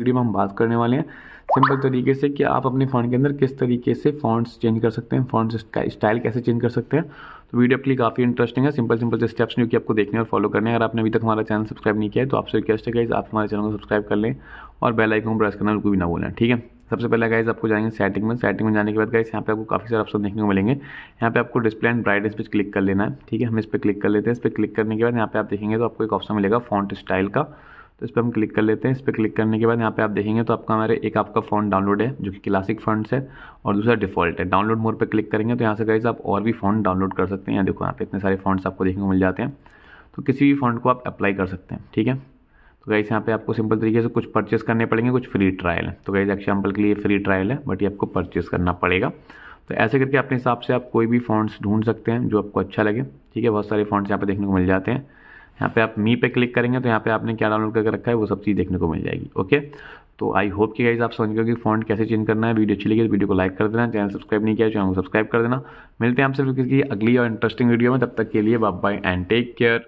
video में हम बात करने वाले हैं सिंपल तरीके से कि आप अपने फ़ोन के अंदर किस तरीके से फॉन्ट्स चेंज कर सकते हैं फॉन्ट्स स्टाइल कैसे चेंज कर सकते हैं तो वीडियो आपके लिए काफ़ी इंटरेस्टिंग है सिंपल सिंपल से स्टेप्स जो कि आपको देखने और फॉलो करने हैं अगर आपने अभी तक हमारा चैनल सब्सक्राइब नहीं किया है तो आपसे रिक्वेस्ट है गाइज आप हमारे चैनल को सब्सक्राइब कर लें और बेल आइकन प्रेस करना बिल्कुल भी ना बोलें ठीक है सबसे पहले गाइज आपको जाएंगे सेटिंग में सेटिंग में जाने के बाद गाइज यहाँ पे आपको काफ़ी सारे ऑप्शन देखने को मिलेंगे यहाँ पे आपको डिस्प्ले एंड ब्राइटनेस पे क्लिक कर लेना है ठीक है हम इस पर क्लिक कर लेते हैं इस पर क्लिक करने के बाद यहाँ पे आप देखेंगे तो आपको एक ऑप्शन मिलेगा फॉन्ट स्टाइल का तो इस पर हम क्लिक कर लेते हैं इस पर क्लिक करने के बाद यहाँ पे आप देखेंगे तो आपका हमारे एक आपका फ़ॉन्ट डाउनलोड है जो कि क्लासिक फंड है और दूसरा डिफॉल्ट है डाउनलोड मोर पे क्लिक करेंगे तो यहाँ से गाइज आप और भी फोन डाउनलोड कर सकते हैं यहाँ देखो यहाँ पे इतने सारे फ़ॉन्ट्स आपको देखने को मिल जाते हैं तो किसी भी फंड को आप अप्लाई कर सकते हैं ठीक है तो गाइज यहाँ पे आपको सिंपल तरीके से कुछ परचेस करने पड़ेंगे कुछ फ्री ट्रायल है तो गाइज एग्जाम्पल के लिए फ्री ट्रायल है बट ये आपको परचेस करना पड़ेगा तो ऐसे करके अपने हिसाब से आप कोई भी फॉन्ट्स ढूंढ सकते हैं जो आपको अच्छा लगे ठीक है बहुत सारे फॉन्ट्स यहाँ पर देखने को मिल जाते हैं यहाँ पे आप मी पे क्लिक करेंगे तो यहाँ पे आपने क्या डाउनलोड करके रखा है वो सब चीज़ देखने को मिल जाएगी ओके तो आई होप कि गाइज आप समझ गए कि फॉन्ट कैसे चेंज करना है वीडियो अच्छी लगी तो वीडियो को लाइक कर देना चैनल सब्सक्राइब नहीं किया चैनल तो को सब्सक्राइब कर देना मिलते हैं आप सिर्फ किसी अगली और इंटरेस्टिंग वीडियो में तब तक के लिए bye bye and take care